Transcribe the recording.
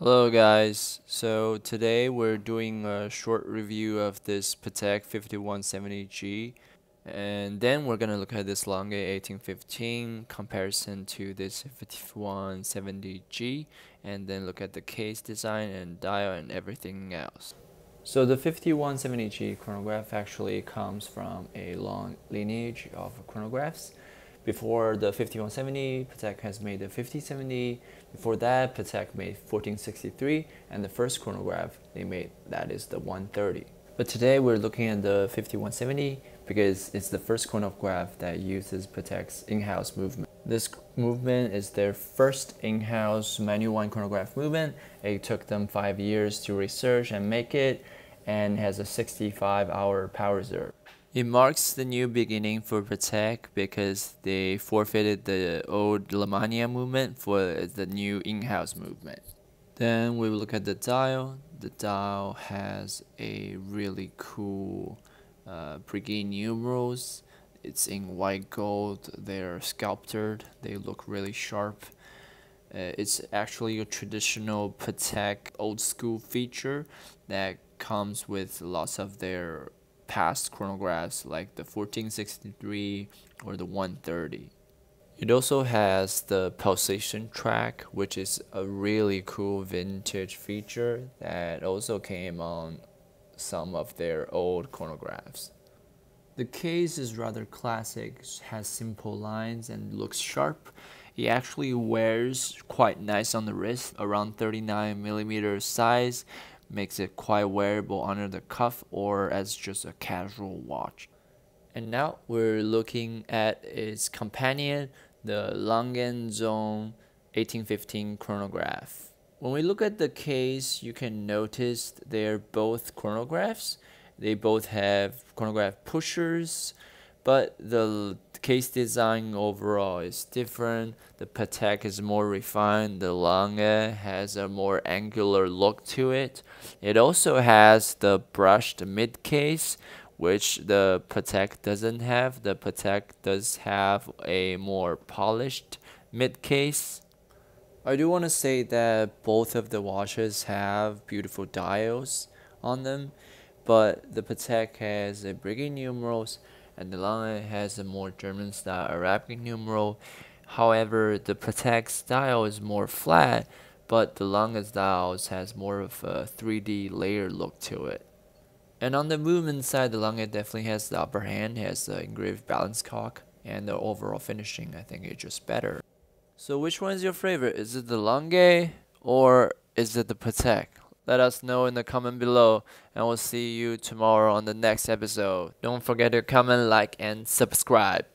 Hello guys, so today we're doing a short review of this Patek 5170G and then we're gonna look at this Longe 1815 comparison to this 5170G and then look at the case design and dial and everything else. So the 5170G chronograph actually comes from a long lineage of chronographs before the 5170, Patek has made the 5070. Before that, Patek made 1463, and the first chronograph they made, that is the 130. But today we're looking at the 5170 because it's the first chronograph that uses Patek's in-house movement. This movement is their first in-house manual one chronograph movement. It took them five years to research and make it and has a 65 hour power reserve. It marks the new beginning for Patek because they forfeited the old Lamania movement for the new in-house movement. Then we look at the dial. The dial has a really cool uh, numerals. It's in white gold. They're sculpted. They look really sharp. Uh, it's actually a traditional Patek old school feature that comes with lots of their past chronographs like the 1463 or the 130. It also has the pulsation track, which is a really cool vintage feature that also came on some of their old chronographs. The case is rather classic, has simple lines and looks sharp. It actually wears quite nice on the wrist, around 39mm size, makes it quite wearable under the cuff or as just a casual watch. And now we're looking at its companion, the Langenzong 1815 chronograph. When we look at the case, you can notice they're both chronographs. They both have chronograph pushers, but the case design overall is different. The patek is more refined. The lange has a more angular look to it. It also has the brushed mid case, which the patek doesn't have. The patek does have a more polished mid case. I do want to say that both of the watches have beautiful dials on them, but the Patek has a bigger numerals and the line has a more German style Arabic numeral. However, the Patek style is more flat, but the Lange style has more of a 3D layer look to it. And on the movement side, the Lange definitely has the upper hand, has the engraved balance cock, and the overall finishing, I think it's just better. So which one is your favorite? Is it the Lange or is it the Patek? Let us know in the comment below, and we'll see you tomorrow on the next episode. Don't forget to comment, like, and subscribe.